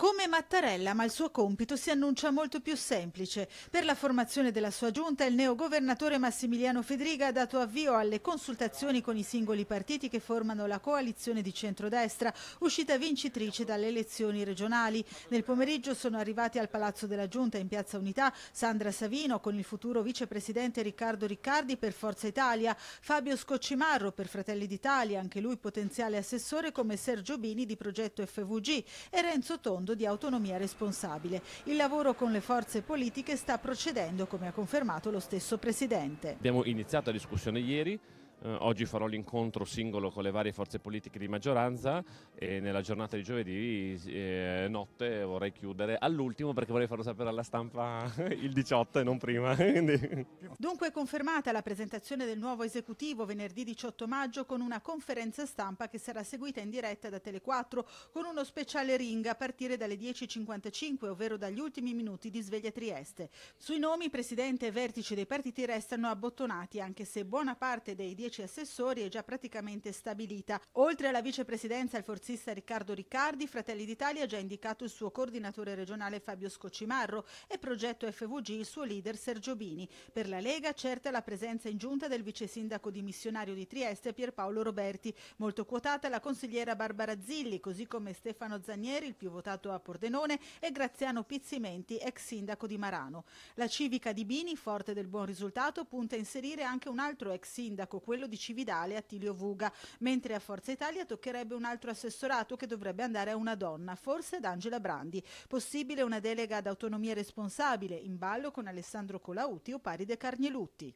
Come Mattarella, ma il suo compito si annuncia molto più semplice. Per la formazione della sua giunta, il neogovernatore Massimiliano Fedriga ha dato avvio alle consultazioni con i singoli partiti che formano la coalizione di centrodestra, uscita vincitrice dalle elezioni regionali. Nel pomeriggio sono arrivati al Palazzo della Giunta in Piazza Unità Sandra Savino con il futuro vicepresidente Riccardo Riccardi per Forza Italia, Fabio Scoccimarro per Fratelli d'Italia, anche lui potenziale assessore come Sergio Bini di Progetto FVG e Renzo Tondo fondo di autonomia responsabile. Il lavoro con le forze politiche sta procedendo, come ha confermato lo stesso Presidente. Abbiamo iniziato la discussione ieri, eh, oggi farò l'incontro singolo con le varie forze politiche di maggioranza e nella giornata di giovedì eh, notte vorrei chiudere all'ultimo perché vorrei farlo sapere alla stampa il 18 e non prima. Dunque confermata la presentazione del nuovo esecutivo venerdì 18 maggio con una conferenza stampa che sarà seguita in diretta da Tele4 con uno speciale ring a partire dalle 10.55 ovvero dagli ultimi minuti di Sveglia Trieste. Sui nomi presidente e Vertice dei partiti restano abbottonati anche se buona parte dei 10 10 assessori è già praticamente stabilita. Oltre alla vicepresidenza il forzista Riccardo Riccardi, Fratelli d'Italia ha già indicato il suo coordinatore regionale Fabio Scoccimarro e progetto FVG il suo leader Sergio Bini. Per la Lega certa la presenza in giunta del vice sindaco dimissionario di Trieste Pierpaolo Roberti, molto quotata la consigliera Barbara Zilli, così come Stefano Zanieri, il più votato a Pordenone, e Graziano Pizzimenti, ex sindaco di Marano. La civica di Bini, forte del buon risultato, punta a inserire anche un altro ex sindaco, quello quello di Cividale Attilio Vuga, mentre a Forza Italia toccherebbe un altro assessorato che dovrebbe andare a una donna, forse ad Angela Brandi. Possibile una delega ad autonomia responsabile, in ballo con Alessandro Colauti o Paride Carnielutti.